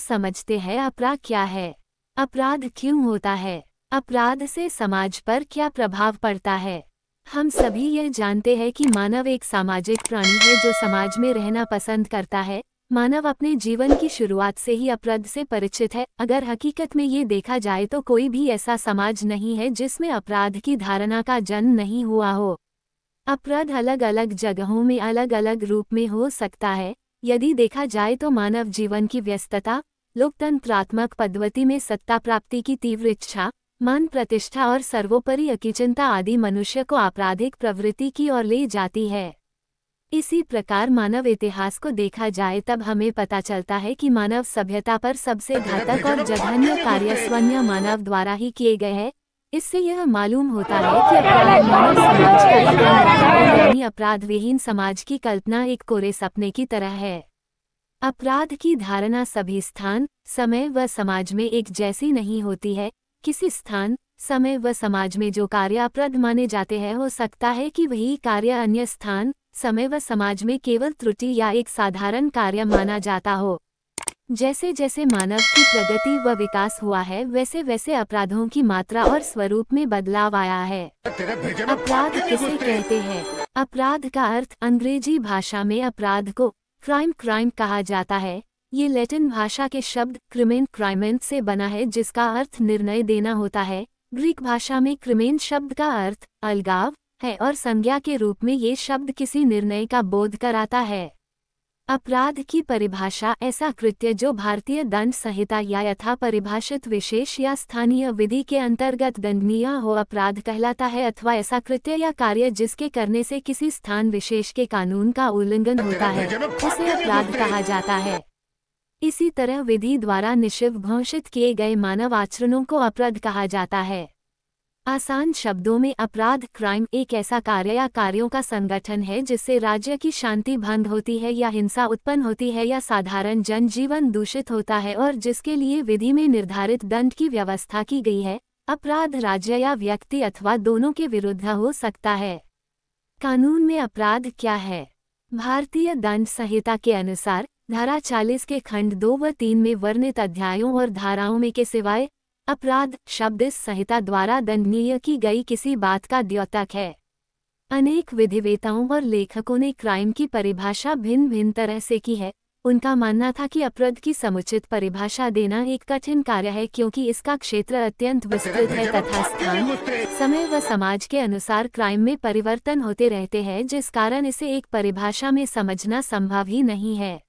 समझते हैं अपराध क्या है अपराध क्यों होता है अपराध से समाज पर क्या प्रभाव पड़ता है हम सभी यह जानते हैं कि मानव एक सामाजिक प्राणी है जो समाज में रहना पसंद करता है मानव अपने जीवन की शुरुआत से ही अपराध से परिचित है अगर हकीकत में ये देखा जाए तो कोई भी ऐसा समाज नहीं है जिसमें अपराध की धारणा का जन्म नहीं हुआ हो अपराध अलग अलग जगहों में अलग अलग रूप में हो सकता है यदि देखा जाए तो मानव जीवन की व्यस्तता लोकतंत्रात्मक पद्धति में सत्ता प्राप्ति की तीव्र इच्छा मान प्रतिष्ठा और सर्वोपरि अकिचिंता आदि मनुष्य को आपराधिक प्रवृत्ति की ओर ले जाती है इसी प्रकार मानव इतिहास को देखा जाए तब हमें पता चलता है कि मानव सभ्यता पर सबसे घातक और जघन्य कार्य स्वन्य मानव द्वारा ही किए गए हैं इससे यह मालूम होता है कि अपराध विहीन समाज की कल्पना एक कोरे सपने की तरह है अपराध की धारणा सभी स्थान समय व समाज में एक जैसी नहीं होती है किसी स्थान समय व समाज में जो कार्य अपराध माने जाते हैं हो सकता है कि वही कार्य अन्य स्थान समय व समाज में केवल त्रुटि या एक साधारण कार्य माना जाता हो जैसे जैसे मानव की प्रगति व विकास हुआ है वैसे वैसे अपराधों की मात्रा और स्वरूप में बदलाव आया है अपराध किसे कहते हैं अपराध का अर्थ अंग्रेजी भाषा में अपराध को क्राइम क्राइम कहा जाता है ये लैटिन भाषा के शब्द क्रिमेन क्राइमेंट से बना है जिसका अर्थ निर्णय देना होता है ग्रीक भाषा में क्रिमेन शब्द का अर्थ अलगाव है और संज्ञा के रूप में ये शब्द किसी निर्णय का बोध कराता है अपराध की परिभाषा ऐसा कृत्य जो भारतीय दंड संहिता या यथा परिभाषित विशेष या स्थानीय विधि के अंतर्गत दंडनीय हो अपराध कहलाता है अथवा ऐसा कृत्य या कार्य जिसके करने से किसी स्थान विशेष के कानून का उल्लंघन होता है उसे अपराध कहा जाता है इसी तरह विधि द्वारा निशिव घोषित किए गए मानव आचरणों को अपराध कहा जाता है आसान शब्दों में अपराध क्राइम एक ऐसा कार्य या कार्यों का संगठन है जिससे राज्य की शांति भंग होती है या हिंसा उत्पन्न होती है या साधारण जनजीवन दूषित होता है और जिसके लिए विधि में निर्धारित दंड की व्यवस्था की गई है अपराध राज्य या व्यक्ति अथवा दोनों के विरुद्ध हो सकता है कानून में अपराध क्या है भारतीय दंड संहिता के अनुसार धारा 40 के खंड दो व तीन में वर्णित अध्यायों और धाराओं में के सिवाय अपराध शब्द इस संहिता द्वारा दंडनीय की गई किसी बात का द्योतक है अनेक विधिवेताओं और लेखकों ने क्राइम की परिभाषा भिन्न भिन्न तरह से की है उनका मानना था कि अपराध की समुचित परिभाषा देना एक कठिन कार्य है क्योंकि इसका क्षेत्र अत्यंत विस्तृत है तथा स्थान समय व समाज के अनुसार क्राइम में परिवर्तन होते रहते हैं जिस कारण इसे एक परिभाषा में समझना संभव ही नहीं है